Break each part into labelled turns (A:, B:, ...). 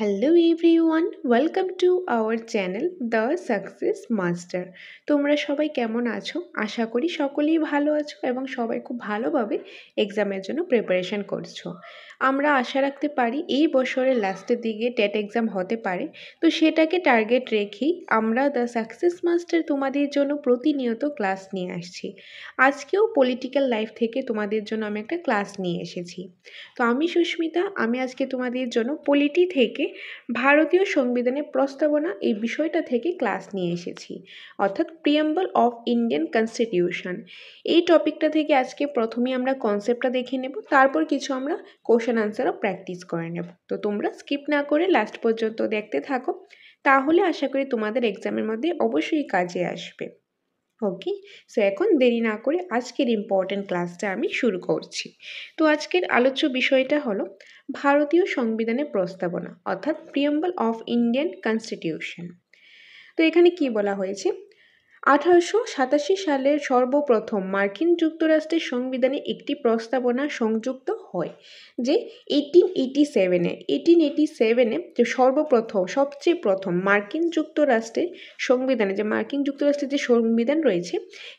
A: hello one welcome to our channel the success master তোমরা সবাই কেমন আছো আশা করি সকলেই ভালো আছো এবং সবাই খুব ভালোভাবে এক্সামের জন্য প্রিপারেশন করছো আমরা আশা রাখতে পারি এই বছরের লাস্টের দিকে টেট এক্সাম হতে পারে তো সেটাকে টার্গেট রেখেই আমরা দ্য সাকসেস মাস্টার তোমাদের জন্য প্রতিনিয়ত ক্লাস নিয়ে আসছি আজকেও পলিটিক্যাল লাইফ থেকে তোমাদের জন্য আমি একটা ক্লাস নিয়ে এসেছি তো আমি সুস্মিতা আমি আজকে তোমাদের জন্য পলিটি থেকে ভারতীয় সংবিধানের প্রস্তাবনা এই বিষয়টা থেকে ক্লাস নিয়ে এসেছি অর্থাৎ প্রিয়াম্বল অফ ইন্ডিয়ান কনস্টিটিউশন এই টপিকটা থেকে আজকে প্রথমে আমরা কনসেপ্টটা দেখে নেব তারপর কিছু আমরা কোশ্চেন কোশ্চেন আনসারও প্র্যাকটিস করে নেব তো তোমরা স্কিপ না করে লাস্ট পর্যন্ত দেখতে থাকো তাহলে আশা করি তোমাদের এক্সামের মধ্যে অবশ্যই কাজে আসবে ওকে সো এখন দেরি না করে আজকের ইম্পর্ট্যান্ট ক্লাসটা আমি শুরু করছি তো আজকের আলোচ্য বিষয়টা হলো ভারতীয় সংবিধানের প্রস্তাবনা অর্থাৎ প্রিয়ম্বল অফ ইন্ডিয়ান কনস্টিটিউশন তো এখানে কি বলা হয়েছে আঠারোশো সাতাশি সালে সর্বপ্রথম মার্কিন যুক্তরাষ্ট্রের সংবিধানে একটি প্রস্তাবনা সংযুক্ত হয় যে এইটিন এইটি সেভেনে এইটিন এইটি সেভেনে যে সর্বপ্রথম সবচেয়ে প্রথম মার্কিন যুক্তরাষ্ট্রের সংবিধানে যে মার্কিন যুক্তরাষ্ট্রের যে সংবিধান রয়েছে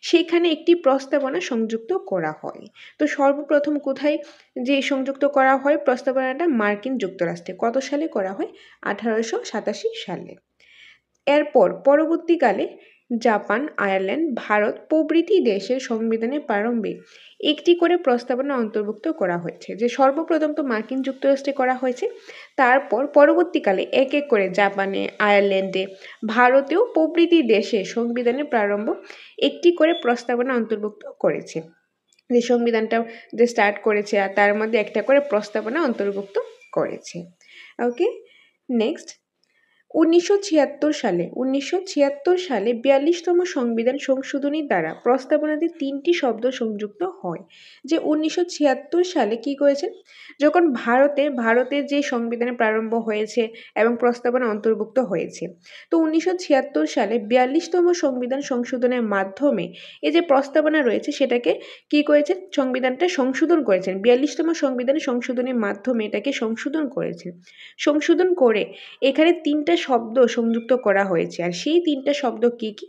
A: সেখানে একটি প্রস্তাবনা সংযুক্ত করা হয় তো সর্বপ্রথম কোথায় যে সংযুক্ত করা হয় প্রস্তাবনাটা মার্কিন যুক্তরাষ্ট্রে কত সালে করা হয় আঠারোশো সাতাশি সালে এরপর পরবর্তীকালে জাপান আয়ারল্যান্ড ভারত প্রভৃতি দেশের সংবিধানের প্রারম্ভিক একটি করে প্রস্তাবনা অন্তর্ভুক্ত করা হয়েছে যে সর্বপ্রথম তো মার্কিন যুক্তরাষ্ট্রে করা হয়েছে তারপর পরবর্তীকালে এক এক করে জাপানে আয়ারল্যান্ডে ভারতেও প্রভৃতি দেশে সংবিধানে প্রারম্ভ একটি করে প্রস্তাবনা অন্তর্ভুক্ত করেছে যে সংবিধানটা যে স্টার্ট করেছে আর তার মধ্যে একটা করে প্রস্তাবনা অন্তর্ভুক্ত করেছে ওকে নেক্সট উনিশশো ছিয়াত্তর সালে উনিশশো ছিয়াত্তর সালে বিয়াল্লিশতম সংবিধান সংশোধনীর দ্বারা প্রস্তাবনাতে তিনটি শব্দ সংযুক্ত হয় যে উনিশশো ছিয়াত্তর সালে কি করেছে যখন ভারতে ভারতের যে সংবিধানে প্রারম্ভ হয়েছে এবং প্রস্তাবনা অন্তর্ভুক্ত হয়েছে তো উনিশশো ছিয়াত্তর সালে বিয়াল্লিশতম সংবিধান সংশোধনের মাধ্যমে এই যে প্রস্তাবনা রয়েছে সেটাকে কি করেছেন সংবিধানটা সংশোধন করেছেন বিয়াল্লিশতম সংবিধান সংশোধনের মাধ্যমে এটাকে সংশোধন করেছেন সংশোধন করে এখানে তিনটা শব্দ সংযুক্ত করা হয়েছে আর সেই তিনটা শব্দ কী কী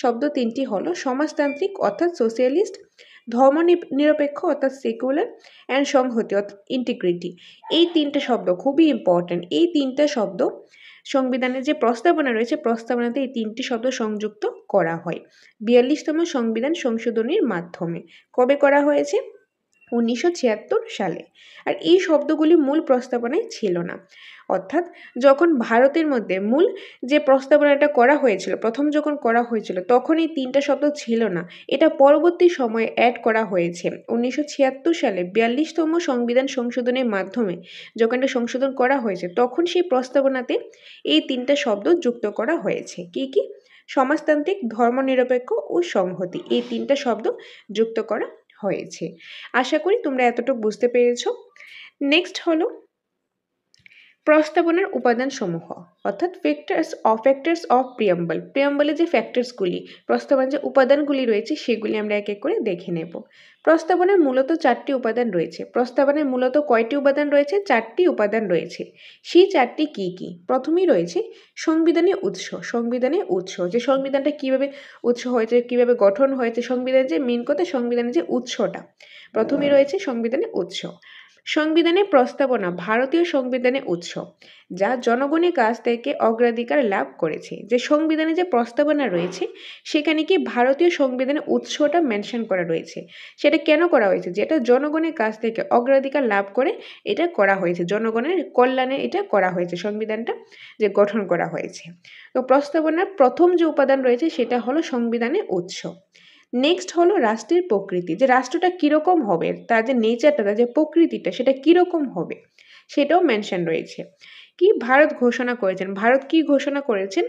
A: শব্দ তিনটি হলো সমাজতান্ত্রিক অর্থাৎ সোশ্যালিস্ট ধর্ম নিরপেক্ষ অর্থাৎ সেকুলার অ্যান্ড সংহতি অর্থাৎ ইন্টিগ্রিটি এই তিনটা শব্দ খুবই ইম্পর্ট্যান্ট এই তিনটা শব্দ সংবিধানের যে প্রস্তাবনা রয়েছে প্রস্তাবনাতে এই তিনটি শব্দ সংযুক্ত করা হয় বিয়াল্লিশতম সংবিধান সংশোধনীর মাধ্যমে কবে করা হয়েছে উনিশশো সালে আর এই শব্দগুলি মূল প্রস্তাবনায় ছিল না অর্থাৎ যখন ভারতের মধ্যে মূল যে প্রস্তাবনাটা করা হয়েছিল প্রথম যখন করা হয়েছিল তখন এই তিনটা শব্দ ছিল না এটা পরবর্তী সময়ে অ্যাড করা হয়েছে উনিশশো সালে বিয়াল্লিশতম সংবিধান সংশোধনের মাধ্যমে যখন এটা সংশোধন করা হয়েছে তখন সেই প্রস্তাবনাতে এই তিনটা শব্দ যুক্ত করা হয়েছে কি কি সমাজতান্ত্রিক ধর্মনিরপেক্ষ ও সংহতি এই তিনটা শব্দ যুক্ত করা হয়েছে আশা করি তোমরা এতটুকু বুঝতে পেরেছ নেক্সট হলো প্রস্তাবনার উপাদানসমূহ অর্থাৎ factors of factors of preamble প্রিয়াম্বলে যে ফ্যাক্টার্সগুলি প্রস্তাবনার যে উপাদানগুলি রয়েছে সেগুলি আমরা এক এক করে দেখে নেব প্রস্তাবনার মূলত চারটি উপাদান রয়েছে প্রস্তাবনার মূলত কয়টি উপাদান রয়েছে চারটি উপাদান রয়েছে সেই চারটি কি কি প্রথমেই রয়েছে সংবিধানের উৎস সংবিধানের উৎস যে সংবিধানটা কিভাবে উৎস হয়েছে কিভাবে গঠন হয়েছে সংবিধানের যে মেন কথা সংবিধানের যে উৎসটা প্রথমেই রয়েছে সংবিধানের উৎস সংবিধানের প্রস্তাবনা ভারতীয় সংবিধানের উৎস যা জনগণের কাছ থেকে অগ্রাধিকার লাভ করেছে যে সংবিধানে যে প্রস্তাবনা রয়েছে সেখানে কি ভারতীয় সংবিধানের উৎসটা মেনশন করা রয়েছে সেটা কেন করা হয়েছে যেটা জনগণের কাছ থেকে অগ্রাধিকার লাভ করে এটা করা হয়েছে জনগণের কল্যাণে এটা করা হয়েছে সংবিধানটা যে গঠন করা হয়েছে তো প্রস্তাবনার প্রথম যে উপাদান রয়েছে সেটা হলো সংবিধানের উৎস নেক্সট হলো রাষ্ট্রের প্রকৃতি যে রাষ্ট্রটা কীরকম হবে তার যে নেচারটা তার যে প্রকৃতিটা সেটা কীরকম হবে সেটাও মেনশন রয়েছে কি ভারত ঘোষণা করেছেন ভারত কি ঘোষণা করেছেন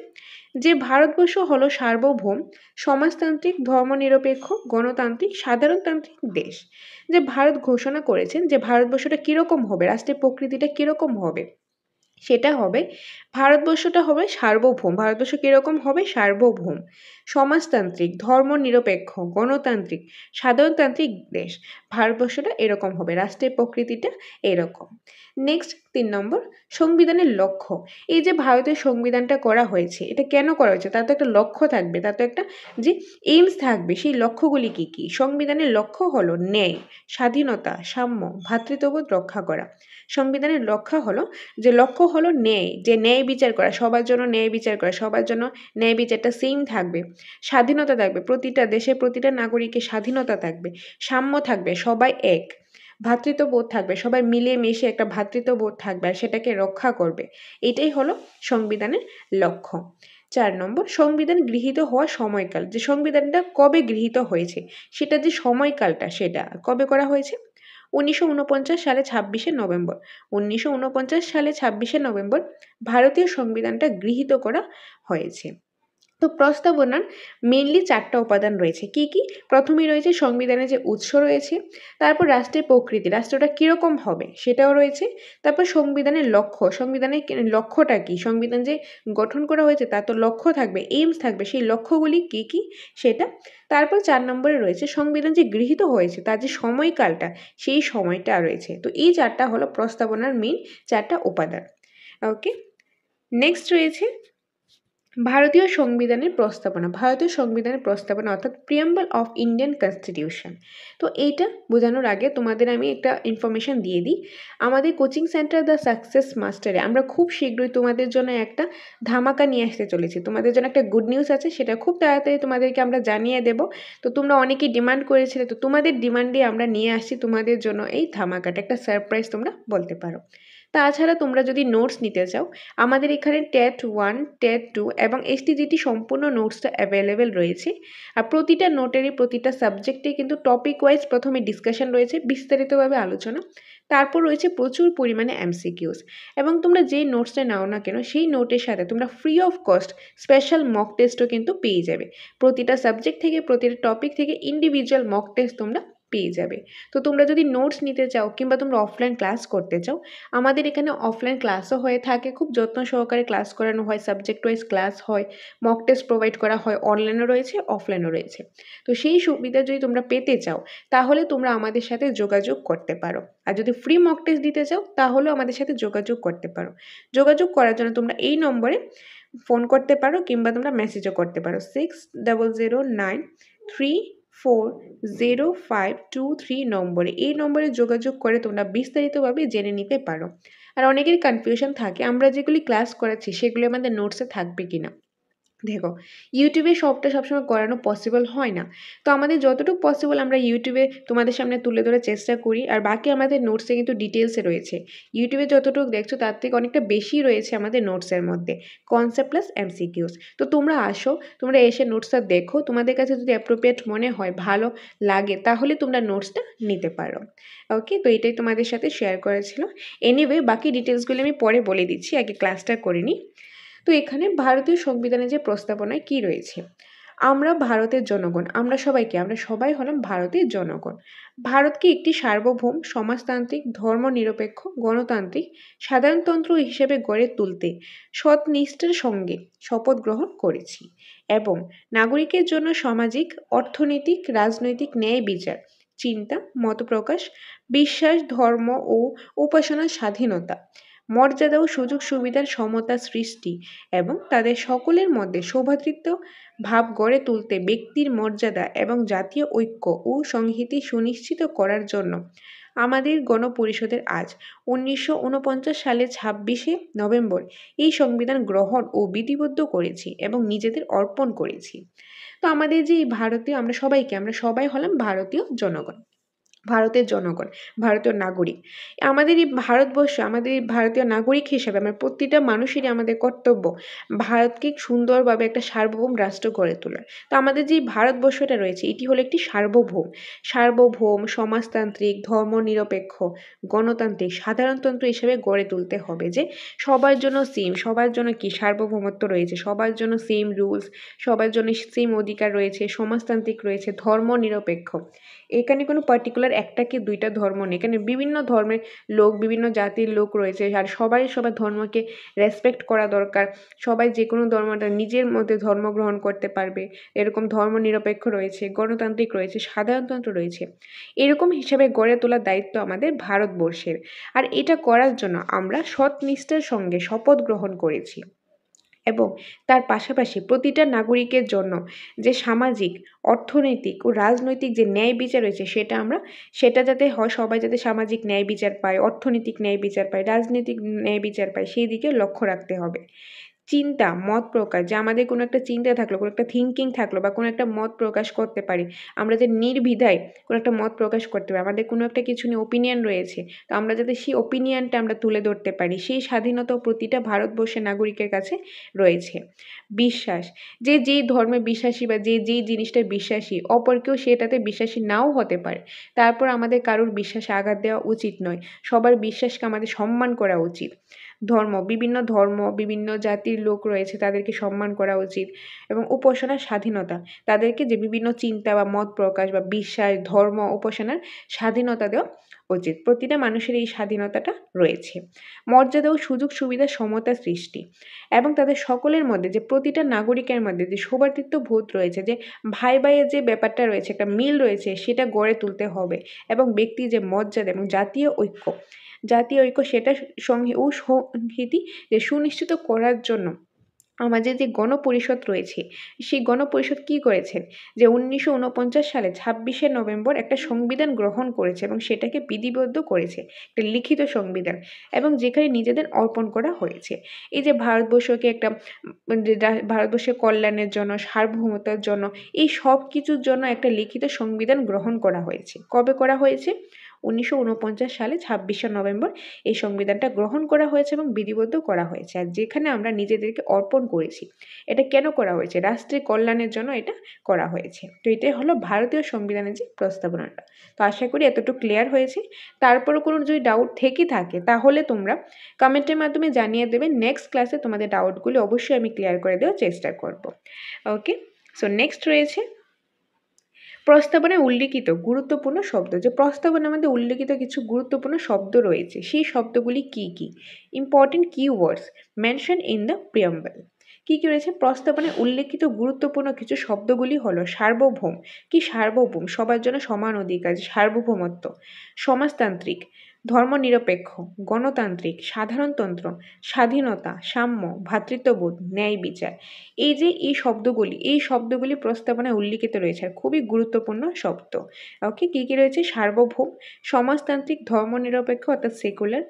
A: যে ভারতবর্ষ হলো সার্বভৌম সমাজতান্ত্রিক ধর্মনিরপেক্ষ গণতান্ত্রিক সাধারণতান্ত্রিক দেশ যে ভারত ঘোষণা করেছেন যে ভারতবর্ষটা কীরকম হবে রাষ্ট্রের প্রকৃতিটা কীরকম হবে সেটা হবে ভারতবর্ষটা হবে সার্বভৌম ভারতবর্ষ কীরকম হবে সার্বভৌম সমাজতান্ত্রিক ধর্ম নিরপেক্ষ গণতান্ত্রিক সাধারণতান্ত্রিক দেশ ভারতবর্ষটা এরকম হবে রাষ্ট্রের প্রকৃতিটা এরকম নেক্সট তিন নম্বর সংবিধানের লক্ষ্য এই যে ভারতের সংবিধানটা করা হয়েছে এটা কেন করা হয়েছে তার তো একটা লক্ষ্য থাকবে তার তো একটা যে এইমস থাকবে সেই লক্ষ্যগুলি কী কী সংবিধানের লক্ষ্য হলো ন্যায় স্বাধীনতা সাম্য ভ্রাতৃত্ববোধ রক্ষা করা সংবিধানের লক্ষ্য হলো যে লক্ষ্য হলো ন্যায় যে ন্যায় বিচার করা সবার জন্য ন্যায় বিচার করা সবার জন্য ন্যায় বিচারটা সেম থাকবে স্বাধীনতা থাকবে প্রতিটা দেশে প্রতিটা নাগরিকের স্বাধীনতা থাকবে সাম্য থাকবে সবাই এক বোধ থাকবে সবাই মিলে মিশে একটা বোধ থাকবে আর সেটাকে রক্ষা করবে এটাই হলো সংবিধানের লক্ষ্য চার নম্বর সংবিধান গৃহীত হওয়ার সময়কাল যে সংবিধানটা কবে গৃহীত হয়েছে সেটা যে সময়কালটা সেটা কবে করা হয়েছে উনিশশো সালে ছাব্বিশে নভেম্বর উনিশশো সালে ছাব্বিশে নভেম্বর ভারতীয় সংবিধানটা গৃহীত করা হয়েছে তো প্রস্তাবনার মেনলি চারটা উপাদান রয়েছে কি কি প্রথমেই রয়েছে সংবিধানের যে উৎস রয়েছে তারপর রাষ্ট্রের প্রকৃতি রাষ্ট্রটা কীরকম হবে সেটাও রয়েছে তারপর সংবিধানের লক্ষ্য সংবিধানের লক্ষ্যটা কি সংবিধান যে গঠন করা হয়েছে তা তো লক্ষ্য থাকবে এইমস থাকবে সেই লক্ষ্যগুলি কি কি সেটা তারপর চার নম্বরে রয়েছে সংবিধান যে গৃহীত হয়েছে তার যে সময়কালটা সেই সময়টা রয়েছে তো এই চারটা হলো প্রস্তাবনার মেন চারটা উপাদান ওকে নেক্সট রয়েছে ভারতীয় সংবিধানের প্রস্তাবনা ভারতীয় সংবিধানের প্রস্তাবনা অর্থাৎ প্রিয়াম্বল অফ ইন্ডিয়ান কনস্টিটিউশন তো এইটা বোঝানোর আগে তোমাদের আমি একটা ইনফরমেশান দিয়ে দিই আমাদের কোচিং সেন্টার দ্য সাকসেস মাস্টারে আমরা খুব শীঘ্রই তোমাদের জন্য একটা ধামাকা নিয়ে আসতে চলেছি তোমাদের জন্য একটা গুড নিউজ আছে সেটা খুব তাড়াতাড়ি তোমাদেরকে আমরা জানিয়ে দেব তো তোমরা অনেকেই ডিমান্ড করেছিলে তো তোমাদের ডিমান্ডে আমরা নিয়ে আসছি তোমাদের জন্য এই ধামাকাটা একটা সারপ্রাইজ তোমরা বলতে পারো তাছাড়া তোমরা যদি নোটস নিতে চাও আমাদের এখানে টেট ওয়ান টেট টু এবং এসটিজিটি সম্পূর্ণ নোটসটা অ্যাভেলেবেল রয়েছে আর প্রতিটা নোটেরই প্রতিটা সাবজেক্টে কিন্তু টপিক ওয়াইজ প্রথমে ডিসকাশন রয়েছে বিস্তারিতভাবে আলোচনা তারপর রয়েছে প্রচুর পরিমাণে এমসিকিউস এবং তোমরা যে নোটসটা নাও না কেন সেই নোটের সাথে তোমরা free of cost special mock টেস্টও কিন্তু পেয়ে যাবে প্রতিটা সাবজেক্ট থেকে প্রতিটা টপিক থেকে ইন্ডিভিজুয়াল মক টেস্ট তোমরা পেয়ে যাবে তো তোমরা যদি নোটস নিতে চাও কিংবা তোমরা অফলাইন ক্লাস করতে চাও আমাদের এখানে অফলাইন ক্লাসও হয়ে থাকে খুব যত্ন সহকারে ক্লাস করানো হয় সাবজেক্ট ওয়াইজ ক্লাস হয় মক টেস্ট প্রোভাইড করা হয় অনলাইনও রয়েছে অফলাইনও রয়েছে তো সেই সুবিধা যদি তোমরা পেতে চাও তাহলে তোমরা আমাদের সাথে যোগাযোগ করতে পারো আর যদি ফ্রি মক টেস্ট দিতে চাও তাহলেও আমাদের সাথে যোগাযোগ করতে পারো যোগাযোগ করার জন্য তোমরা এই নম্বরে ফোন করতে পারো কিংবা তোমরা মেসেজও করতে পারো six double zero nine three four zero five two three নম্বরে এই নম্বরে যোগাযোগ করে তোমরা বিস্তারিতভাবে জেনে নিতে পারো আর অনেকের কনফিউশন থাকে আমরা যেগুলি ক্লাস করাচ্ছি সেগুলি আমাদের নোটসে থাকবে কি না দেখো ইউটিউবে সবটা সবসময় করানো পসিবল হয় না তো আমাদের যতটুকু পসিবল আমরা ইউটিউবে তোমাদের সামনে তুলে ধরার চেষ্টা করি আর বাকি আমাদের নোটসে কিন্তু ডিটেলসে রয়েছে ইউটিউবে যতটুকু দেখছো তার থেকে অনেকটা বেশি রয়েছে আমাদের নোটসের মধ্যে কনসেপ্ট প্লাস এমসিকিউস তো তোমরা আসো তোমরা এসে নোটসটা দেখো তোমাদের কাছে যদি অ্যাপ্রোপ্রিয়েট মনে হয় ভালো লাগে তাহলে তোমরা নোটসটা নিতে পারো ওকে তো এটাই তোমাদের সাথে শেয়ার করেছিল এনিওয়ে বাকি ডিটেলসগুলো আমি পরে বলে দিচ্ছি আগে ক্লাসটা করে নিই তো এখানে ভারতীয় সংবিধানের যে প্রস্তাবনায় কি রয়েছে আমরা ভারতের জনগণ আমরা সবাইকে আমরা সবাই হলাম ভারতের জনগণ ভারতকে একটি সার্বভৌম সমাজতান্ত্রিক ধর্মনিরপেক্ষ গণতান্ত্রিক সাধারণতন্ত্র হিসেবে গড়ে তুলতে সৎনিষ্ঠার সঙ্গে শপথ গ্রহণ করেছি এবং নাগরিকের জন্য সামাজিক অর্থনৈতিক রাজনৈতিক ন্যায় বিচার চিন্তা মতপ্রকাশ বিশ্বাস ধর্ম ও উপাসনার স্বাধীনতা মর্যাদা ও সুযোগ সুবিধার সমতা সৃষ্টি এবং তাদের সকলের মধ্যে সৌভাতৃত্ব ভাব গড়ে তুলতে ব্যক্তির মর্যাদা এবং জাতীয় ঐক্য ও সংহিতি সুনিশ্চিত করার জন্য আমাদের গণপরিষদের আজ উনিশশো সালে ছাব্বিশে নভেম্বর এই সংবিধান গ্রহণ ও বিধিবদ্ধ করেছি এবং নিজেদের অর্পণ করেছি তো আমাদের যে এই ভারতীয় আমরা সবাইকে আমরা সবাই হলাম ভারতীয় জনগণ ভারতের জনগণ ভারতীয় নাগরিক আমাদের এই ভারতবর্ষ আমাদের এই ভারতীয় নাগরিক হিসেবে আমার প্রতিটা মানুষেরই আমাদের কর্তব্য ভারতকে সুন্দরভাবে একটা সার্বভৌম রাষ্ট্র গড়ে তোলা তো আমাদের যে ভারতবর্ষটা রয়েছে এটি হলো একটি সার্বভৌম সার্বভৌম সমাজতান্ত্রিক ধর্মনিরপেক্ষ গণতান্ত্রিক সাধারণতন্ত্র হিসেবে গড়ে তুলতে হবে যে সবার জন্য সেম সবার জন্য কি সার্বভৌমত্ব রয়েছে সবার জন্য সেম রুলস সবার জন্য সেম অধিকার রয়েছে সমাজতান্ত্রিক রয়েছে ধর্মনিরপেক্ষ এখানে কোনো পার্টিকুলার একটা কি দুইটা ধর্ম নেই কেন বিভিন্ন ধর্মের লোক বিভিন্ন জাতির লোক রয়েছে আর সবাই সবার ধর্মকে রেসপেক্ট করা দরকার সবাই যে কোনো ধর্মটা নিজের মধ্যে ধর্ম গ্রহণ করতে পারবে এরকম ধর্ম নিরপেক্ষ রয়েছে গণতান্ত্রিক রয়েছে সাধারণতন্ত্র রয়েছে এরকম হিসাবে গড়ে তোলার দায়িত্ব আমাদের ভারতবর্ষের আর এটা করার জন্য আমরা সৎ নিষ্ঠার সঙ্গে শপথ গ্রহণ করেছি এবং তার পাশাপাশি প্রতিটা নাগরিকের জন্য যে সামাজিক অর্থনৈতিক ও রাজনৈতিক যে ন্যায় বিচার রয়েছে সেটা আমরা সেটা যাতে হয় সবাই যাতে সামাজিক ন্যায় বিচার পায় অর্থনৈতিক ন্যায় বিচার পায় রাজনৈতিক ন্যায় বিচার পায় সেই দিকে লক্ষ্য রাখতে হবে চিন্তা মত প্রকাশ যে আমাদের কোনো একটা চিন্তা থাকলো কোনো একটা থিঙ্কিং থাকলো বা কোনো একটা মত প্রকাশ করতে পারি আমরা যে নির্বিধায় কোনো একটা মত প্রকাশ করতে পারি আমাদের কোনো একটা কিছু নিয়ে ওপিনিয়ন রয়েছে তো আমরা যাতে সেই ওপিনিয়নটা আমরা তুলে ধরতে পারি সেই স্বাধীনতা প্রতিটা ভারতবর্ষের নাগরিকের কাছে রয়েছে বিশ্বাস যে যেই ধর্মে বিশ্বাসী বা যে যেই জিনিসটা বিশ্বাসী অপর কেউ সেটাতে বিশ্বাসী নাও হতে পারে তারপর আমাদের কারোর বিশ্বাসে আঘাত দেওয়া উচিত নয় সবার বিশ্বাসকে আমাদের সম্মান করা উচিত ধর্ম বিভিন্ন ধর্ম বিভিন্ন জাতির লোক রয়েছে তাদেরকে সম্মান করা উচিত এবং উপাসনার স্বাধীনতা তাদেরকে যে বিভিন্ন চিন্তা বা মত প্রকাশ বা বিশ্বাস ধর্ম উপাসনার স্বাধীনতা দেওয়া উচিত প্রতিটা মানুষের এই স্বাধীনতাটা রয়েছে মর্যাদা ও সুযোগ সুবিধা সমতা সৃষ্টি এবং তাদের সকলের মধ্যে যে প্রতিটা নাগরিকের মধ্যে যে সবার্তিত্ব ভূত রয়েছে যে ভাই ভাইয়ের যে ব্যাপারটা রয়েছে একটা মিল রয়েছে সেটা গড়ে তুলতে হবে এবং ব্যক্তি যে মর্যাদা এবং জাতীয় ঐক্য জাতীয় ঐক্য সেটা ও সংহিতি যে সুনিশ্চিত করার জন্য আমাদের যে গণপরিষদ রয়েছে সেই গণপরিষদ কি করেছেন যে উনিশশো সালে ছাব্বিশে নভেম্বর একটা সংবিধান গ্রহণ করেছে এবং সেটাকে বিধিবদ্ধ করেছে একটা লিখিত সংবিধান এবং যেখানে নিজেদের অর্পণ করা হয়েছে এই যে ভারতবর্ষকে একটা ভারতবর্ষের কল্যাণের জন্য সার্বভৌমতার জন্য এই সব কিছুর জন্য একটা লিখিত সংবিধান গ্রহণ করা হয়েছে কবে করা হয়েছে উনিশশো সালে ছাব্বিশে নভেম্বর এই সংবিধানটা গ্রহণ করা হয়েছে এবং বিধিবদ্ধ করা হয়েছে আর যেখানে আমরা নিজেদেরকে অর্পণ করেছি এটা কেন করা হয়েছে রাষ্ট্রের কল্যাণের জন্য এটা করা হয়েছে তো এটাই হলো ভারতীয় সংবিধানের যে প্রস্তাবনাটা তো আশা করি এতটুকু ক্লিয়ার হয়েছে তারপরও কোনো যদি ডাউট থেকে থাকে তাহলে তোমরা কমেন্টের মাধ্যমে জানিয়ে দেবে নেক্সট ক্লাসে তোমাদের ডাউটগুলি অবশ্যই আমি ক্লিয়ার করে দেওয়ার চেষ্টা করব ওকে সো নেক্সট রয়েছে প্রস্তাবনে উল্লিখিত গুরুত্বপূর্ণ শব্দ যে প্রস্তাবনার মধ্যে উল্লিখিত কিছু গুরুত্বপূর্ণ শব্দ রয়েছে সেই শব্দগুলি কি কি important keywords mention in the preamble কি কী রয়েছে প্রস্তাবনে উল্লেখিত গুরুত্বপূর্ণ কিছু শব্দগুলি হলো সার্বভৌম কি সার্বভৌম সবার জন্য সমান অধিকার সার্বভৌমত্ব সমাজতান্ত্রিক ধর্মনিরপেক্ষ গণতান্ত্রিক সাধারণতন্ত্র স্বাধীনতা সাম্য ভ্রাতৃত্ববোধ ন্যায় বিচার এই যে এই শব্দগুলি এই শব্দগুলি প্রস্তাবনায় উল্লিখিত রয়েছে আর খুবই গুরুত্বপূর্ণ শব্দ ওকে কী কী রয়েছে সার্বভৌম সমাজতান্ত্রিক ধর্মনিরপেক্ষ অর্থাৎ সেকুলার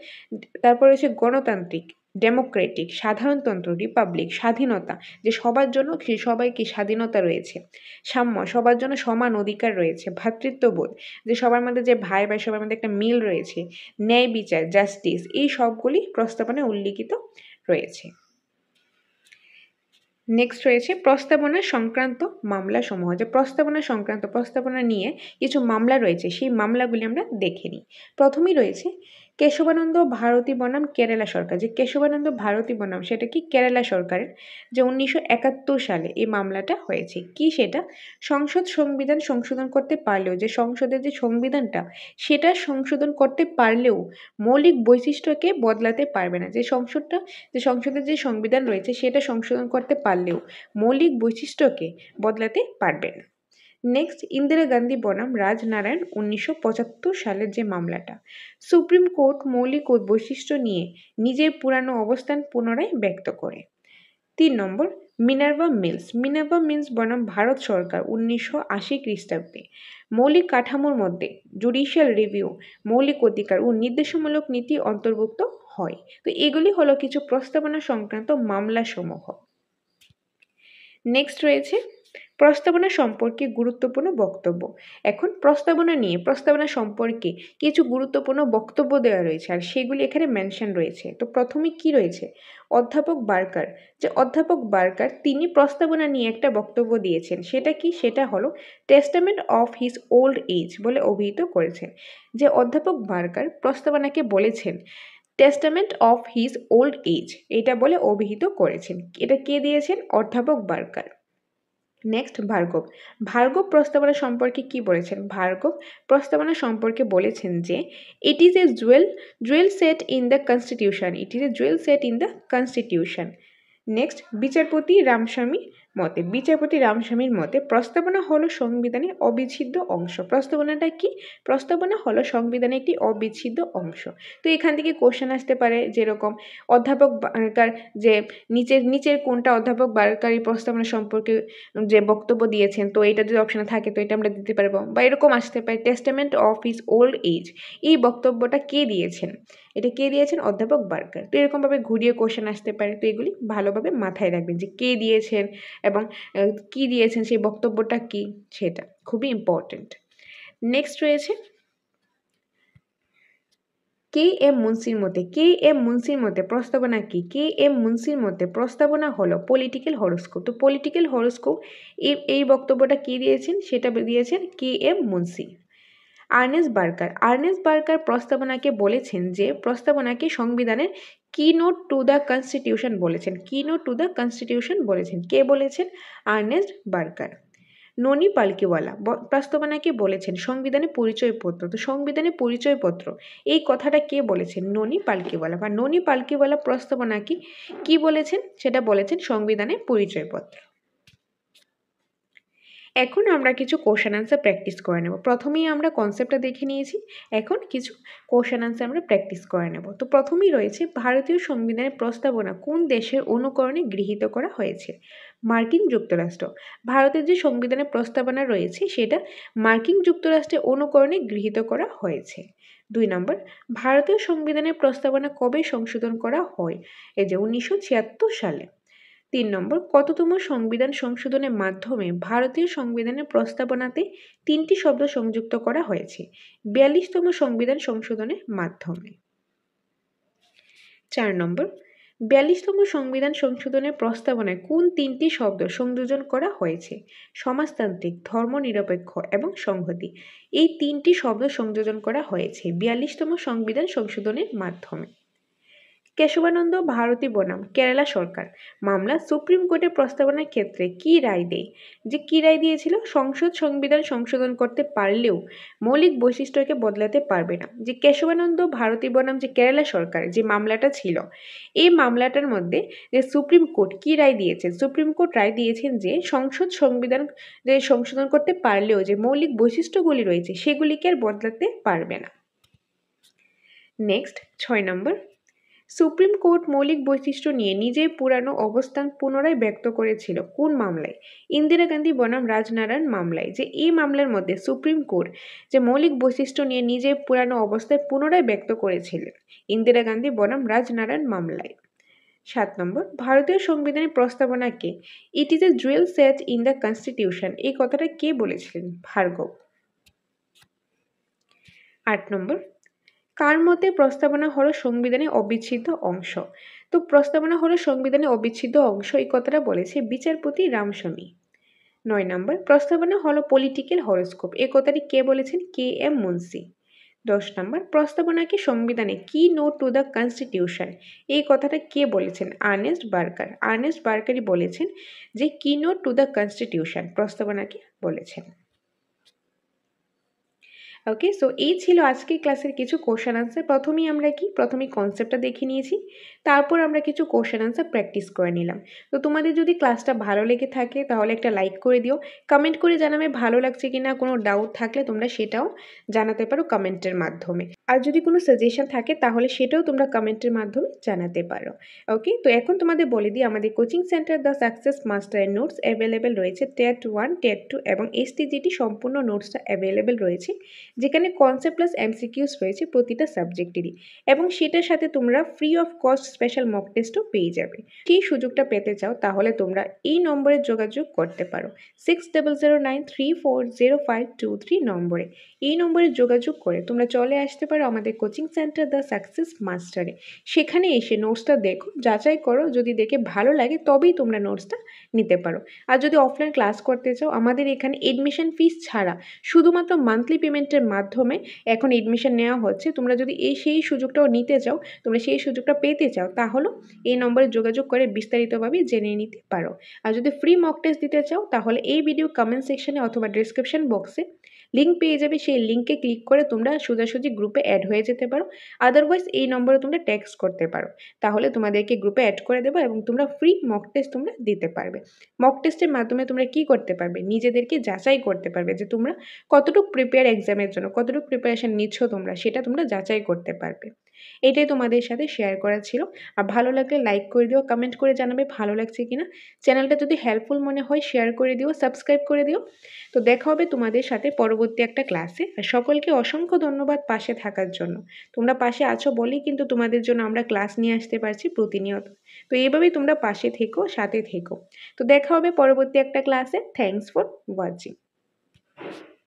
A: তারপর রয়েছে গণতান্ত্রিক ডেমোক্রেটিক সাধারণতন্ত্র রিপাবলিক স্বাধীনতা যে সবার জন্য সবাইকে স্বাধীনতা রয়েছে সাম্য সবার জন্য সমান অধিকার রয়েছে ভ্রাতৃত্ববোধ যে সবার মধ্যে যে ভাই ভাই সবার মধ্যে একটা মিল রয়েছে ন্যায় বিচার জাস্টিস এই সবগুলি প্রস্তাবনায় উল্লিখিত রয়েছে নেক্সট রয়েছে প্রস্তাবনা সংক্রান্ত মামলা সমূহ যে প্রস্তাবনা সংক্রান্ত প্রস্তাবনা নিয়ে কিছু মামলা রয়েছে সেই মামলাগুলি আমরা দেখে নিই প্রথমেই রয়েছে কেশবানন্দ ভারতী বনাম কেরালা সরকার যে কেশবানন্দ ভারতী বনাম সেটা কি কেরালা সরকারের যে উনিশশো সালে এই মামলাটা হয়েছে কি সেটা সংসদ সংবিধান সংশোধন করতে পারলেও যে সংসদের যে সংবিধানটা সেটা সংশোধন করতে পারলেও মৌলিক বৈশিষ্ট্যকে বদলাতে পারবে না যে সংসদটা যে সংসদের যে সংবিধান রয়েছে সেটা সংশোধন করতে পারলেও মৌলিক বৈশিষ্ট্যকে বদলাতে পারবে না নেক্সট ইন্দিরা গান্ধী বনাম রাজনারায়ণ উনিশশো পঁচাত্তর সালের যে মামলাটা সুপ্রিম কোর্ট মৌলিক বৈশিষ্ট্য নিয়ে নিজের পুরানো অবস্থান পুনরায় ব্যক্ত করে তিন নম্বর মিনার্ভা মিলস মিনার্ভা মিলস বনাম ভারত সরকার উনিশশো আশি খ্রিস্টাব্দে মৌলিক কাঠামোর মধ্যে জুডিশিয়াল রিভিউ মৌলিক অধিকার ও নির্দেশমূলক নীতি অন্তর্ভুক্ত হয় তো এগুলি হলো কিছু প্রস্তাবনা সংক্রান্ত মামলাসমূহ নেক্সট রয়েছে প্রস্তাবনা সম্পর্কে গুরুত্বপূর্ণ বক্তব্য এখন প্রস্তাবনা নিয়ে প্রস্তাবনা সম্পর্কে কিছু গুরুত্বপূর্ণ বক্তব্য দেওয়া রয়েছে আর সেগুলি এখানে মেনশন রয়েছে তো প্রথমে কি রয়েছে অধ্যাপক বার্কার যে অধ্যাপক বার্কার তিনি প্রস্তাবনা নিয়ে একটা বক্তব্য দিয়েছেন সেটা কি সেটা হলো testament of his old age বলে অভিহিত করেছেন যে অধ্যাপক বার্কার প্রস্তাবনাকে বলেছেন testament of his old age এটা বলে অভিহিত করেছেন এটা কে দিয়েছেন অধ্যাপক বার্কার নেক্সট ভার্গব ভার্গব প্রস্তাবনা সম্পর্কে কি বলেছেন ভার্গব প্রস্তাবনা সম্পর্কে বলেছেন যে it is a jewel jewel set in the constitution it is a jewel set in the constitution next বিচারপতি রামস্বামী মতে বিচারপতি রামস্বামীর মতে প্রস্তাবনা হলো সংবিধানের অবিচ্ছেদ্য অংশ প্রস্তাবনাটা কি প্রস্তাবনা হলো সংবিধানের একটি অবিচ্ছেদ্য অংশ তো এখান থেকে কোশ্চেন আসতে পারে যেরকম অধ্যাপক বারকার যে নিচের নিচের কোনটা অধ্যাপক বারকার এই প্রস্তাবনা সম্পর্কে যে বক্তব্য দিয়েছেন তো এটা যদি অপশানে থাকে তো এটা আমরা দিতে পারবো বা এরকম আসতে পারে testament of his old age এই বক্তব্যটা কে দিয়েছেন এটা কে দিয়েছেন অধ্যাপক বার্কার তো এরকমভাবে ঘুরিয়ে কোশ্চেন আসতে পারে তো এগুলি ভালোভাবে মাথায় রাখবেন যে কে দিয়েছেন এবং কি দিয়েছেন সেই বক্তব্যটা কি সেটা খুবই ইম্পর্টেন্ট নেক্সট রয়েছে কে এম মুন্সির মতে কে এম মুন্সির মতে প্রস্তাবনা কি কে এম মুন্সির মতে প্রস্তাবনা হলো পলিটিক্যাল হরস্কোপ তো পলিটিক্যাল হরস্কোপ এই এই বক্তব্যটা কি দিয়েছেন সেটা দিয়েছেন কে M Munshi Ernest Barker Ernest Barker প্রস্তাবনাকে বলেছেন যে প্রস্তাবনাকে সংবিধানের কি নোট টু দ্য কনস্টিটিউশন বলেছেন কি নোট টু দ্য কনস্টিটিউশন বলেছেন কে বলেছেন আর্নেস্ট বার্কার ননি পালকিওয়ালা প্রস্তাবনাকে বলেছেন সংবিধানে পরিচয়পত্র তো সংবিধানে পরিচয়পত্র এই কথাটা কে বলেছেন ননি পালকিওয়ালা বা ননি পালকিওয়ালা প্রস্তাবনাকে কি কী বলেছেন সেটা বলেছেন সংবিধানে পরিচয়পত্র এখন আমরা কিছু কোশ্চেন অ্যান্সার প্র্যাকটিস করে নেব প্রথমেই আমরা কনসেপ্টটা দেখে নিয়েছি এখন কিছু কোশ্চেন অ্যান্সার আমরা প্র্যাকটিস করে নেব তো প্রথমেই রয়েছে ভারতীয় সংবিধানের প্রস্তাবনা কোন দেশের অনুকরণে গৃহীত করা হয়েছে মার্কিন যুক্তরাষ্ট্র ভারতের যে সংবিধানের প্রস্তাবনা রয়েছে সেটা মার্কিন যুক্তরাষ্ট্রের অনুকরণে গৃহীত করা হয়েছে দুই নম্বর ভারতীয় সংবিধানের প্রস্তাবনা কবে সংশোধন করা হয় এই যে উনিশশো সালে তিন নম্বর কততম সংবিধান সংশোধনের মাধ্যমে ভারতীয় সংবিধানের প্রস্তাবনাতে তিনটি শব্দ সংযুক্ত করা হয়েছে বিয়াল্লিশতম সংবিধান সংশোধনের মাধ্যমে চার নম্বর বিয়াল্লিশতম সংবিধান সংশোধনের প্রস্তাবনায় কোন তিনটি শব্দ সংযোজন করা হয়েছে সমাজতান্ত্রিক ধর্মনিরপেক্ষ এবং সংহতি এই তিনটি শব্দ সংযোজন করা হয়েছে বিয়াল্লিশতম সংবিধান সংশোধনের মাধ্যমে কেশবানন্দ ভারতী বনাম কেরালা সরকার মামলা সুপ্রিম কোর্টের প্রস্তাবনার ক্ষেত্রে কি রায় দেয় যে কি রায় দিয়েছিল সংসদ সংবিধান সংশোধন করতে পারলেও মৌলিক বৈশিষ্ট্যকে বদলাতে পারবে না যে কেশবানন্দ ভারতী বনাম যে কেরালা সরকার যে মামলাটা ছিল এই মামলাটার মধ্যে যে সুপ্রিম কোর্ট কি রায় দিয়েছেন সুপ্রিম কোর্ট রায় দিয়েছেন যে সংসদ সংবিধান যে সংশোধন করতে পারলেও যে মৌলিক বৈশিষ্ট্যগুলি রয়েছে সেগুলিকে আর বদলাতে পারবে না নেক্সট ছয় নম্বর সুপ্রিম কোর্ট মৌলিক বৈশিষ্ট্য নিয়ে নিজের পুরানো অবস্থান পুনরায় ব্যক্ত করেছিল কোন মামলায় ইন্দিরা গান্ধী বনাম রাজনারায়ণ মামলায় যে এই মামলার মধ্যে সুপ্রিম কোর্ট যে মৌলিক বৈশিষ্ট্য নিয়ে নিজের পুরানো অবস্থায় পুনরায় ব্যক্ত করেছিলেন ইন্দিরা গান্ধী বনাম রাজনারায়ণ মামলায় সাত নম্বর ভারতীয় সংবিধানের প্রস্তাবনাকে it is a jewel set in the constitution এই কথাটা কে বলেছিলেন ভার্গব আট নম্বর কার মতে প্রস্তাবনা হলো সংবিধানের অবিচ্ছেদ্য অংশ তো প্রস্তাবনা হলো সংবিধানের অবিচ্ছেদ্য অংশ এই কথাটা বলেছে বিচারপতি রামস্বামী নয় নম্বর প্রস্তাবনা হলো পলিটিক্যাল হরোস্কোপ এ কথাটি কে বলেছেন কে এম মুন্সি দশ নম্বর প্রস্তাবনাকে সংবিধানে কি নো টু দ্য কনস্টিটিউশন এই কথাটা কে বলেছেন আর্নেস্ট বার্কার আর্নেস্ট বার্কারই বলেছেন যে কি নো টু দ্য কনস্টিটিউশন প্রস্তাবনাকে বলেছেন ওকে সো এই ছিল আজকে ক্লাসের কিছু কোশ্চেন আনসার প্রথমেই আমরা কি প্রথমে কনসেপ্টটা দেখে নিয়েছি তারপর আমরা কিছু কোশ্চেন আনসার প্র্যাকটিস করে নিলাম তো তোমাদের যদি ক্লাসটা ভালো লেগে থাকে তাহলে একটা লাইক করে দিও কমেন্ট করে জানাবে ভালো লাগছে কি না কোনো ডাউট থাকলে তোমরা সেটাও জানাতে পারো কমেন্টের মাধ্যমে আর যদি কোনো সাজেশন থাকে তাহলে সেটাও তোমরা কমেন্টের মাধ্যমে জানাতে পারো ওকে তো এখন তোমাদের বলে দিই আমাদের কোচিং সেন্টার দ্য সাকসেস মাস্টারের নোটস অ্যাভেলেবেল রয়েছে টেট ওয়ান টেট টু এবং এসটিজিটি সম্পূর্ণ নোটসটা অ্যাভেলেবেল রয়েছে যেখানে কনসেপ্ট প্লাস এমসিকিউস রয়েছে প্রতিটা সাবজেক্টেরই এবং সেটার সাথে তোমরা free of cost special mock টেস্টও পেয়ে যাবে সেই সুযোগটা পেতে চাও তাহলে তোমরা এই নম্বরে যোগাযোগ করতে পারো six double zero nine three four zero five two three নম্বরে এই নম্বরে যোগাযোগ করে তোমরা চলে আসতে পারো আমাদের কোচিং সেন্টার দ্য সাকসেস মাস্টারে সেখানে এসে নোটসটা দেখো যাচাই করো যদি দেখে ভালো লাগে তবেই তোমরা নোটসটা নিতে পারো আর যদি অফলাইন ক্লাস করতে চাও আমাদের এখানে এডমিশন ফিস ছাড়া শুধুমাত্র মান্থলি পেমেন্টের মাধ্যমে এখন এডমিশন নেওয়া হচ্ছে তোমরা যদি এই সেই সুযোগটাও নিতে চাও তোমরা সেই সুযোগটা পেতে চাও তাহলেও এই নম্বরে যোগাযোগ করে বিস্তারিতভাবে জেনে নিতে পারো আর যদি ফ্রি মক টেস্ট দিতে চাও তাহলে এই ভিডিও কমেন্ট সেকশনে অথবা ডিসক্রিপশন বক্সে লিঙ্ক পেয়ে যাবে সেই লিঙ্কে ক্লিক করে তোমরা সোজাসুজি গ্রুপে অ্যাড হয়ে যেতে পারো আদারওয়াইজ এই নম্বরে তোমরা ট্যাক্স করতে পারো তাহলে তোমাদেরকে গ্রুপে অ্যাড করে দেবো এবং তোমরা ফ্রি মক টেস্ট তোমরা দিতে পারবে মক টেস্টের মাধ্যমে তোমরা কি করতে পারবে নিজেদেরকে যাচাই করতে পারবে যে তোমরা কতটুকু প্রিপেয়ার এক্সামের জন্য কতটুকু প্রিপারেশান নিচ্ছ তোমরা সেটা তোমরা যাচাই করতে পারবে এটাই তোমাদের সাথে শেয়ার করা ছিল আর ভালো লাগলে লাইক করে দিও কমেন্ট করে জানাবে ভালো লাগছে কিনা চ্যানেলটা যদি হেল্পফুল মনে হয় শেয়ার করে দিও সাবস্ক্রাইব করে দিও তো দেখা হবে তোমাদের সাথে পরবর্তী একটা ক্লাসে আর সকলকে অসংখ্য ধন্যবাদ পাশে থাকার জন্য তোমরা পাশে আছো বলেই কিন্তু তোমাদের জন্য আমরা ক্লাস নিয়ে আসতে পারছি প্রতিনিয়ত তো এইভাবেই তোমরা পাশে থেকো সাথে থেকো তো দেখা হবে পরবর্তী একটা ক্লাসে থ্যাংকস ফর ওয়াচিং